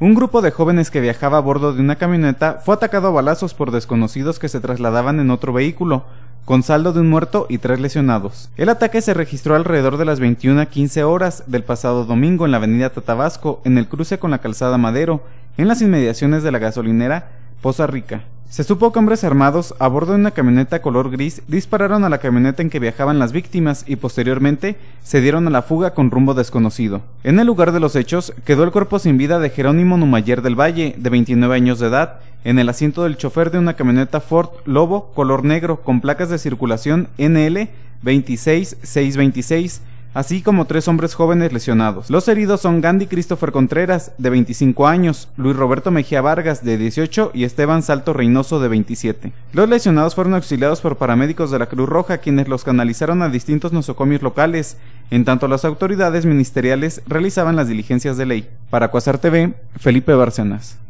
Un grupo de jóvenes que viajaba a bordo de una camioneta fue atacado a balazos por desconocidos que se trasladaban en otro vehículo, con saldo de un muerto y tres lesionados. El ataque se registró alrededor de las 21.15 horas del pasado domingo en la avenida Tatabasco, en el cruce con la calzada Madero, en las inmediaciones de la gasolinera Poza Rica. Se supo que hombres armados a bordo de una camioneta color gris dispararon a la camioneta en que viajaban las víctimas y posteriormente se dieron a la fuga con rumbo desconocido. En el lugar de los hechos quedó el cuerpo sin vida de Jerónimo Numayer del Valle, de 29 años de edad, en el asiento del chofer de una camioneta Ford Lobo color negro con placas de circulación NL 26626 así como tres hombres jóvenes lesionados. Los heridos son Gandhi Christopher Contreras, de 25 años, Luis Roberto Mejía Vargas, de 18, y Esteban Salto Reynoso, de 27. Los lesionados fueron auxiliados por paramédicos de la Cruz Roja, quienes los canalizaron a distintos nosocomios locales, en tanto las autoridades ministeriales realizaban las diligencias de ley. Para Cuasar TV, Felipe Barcenas.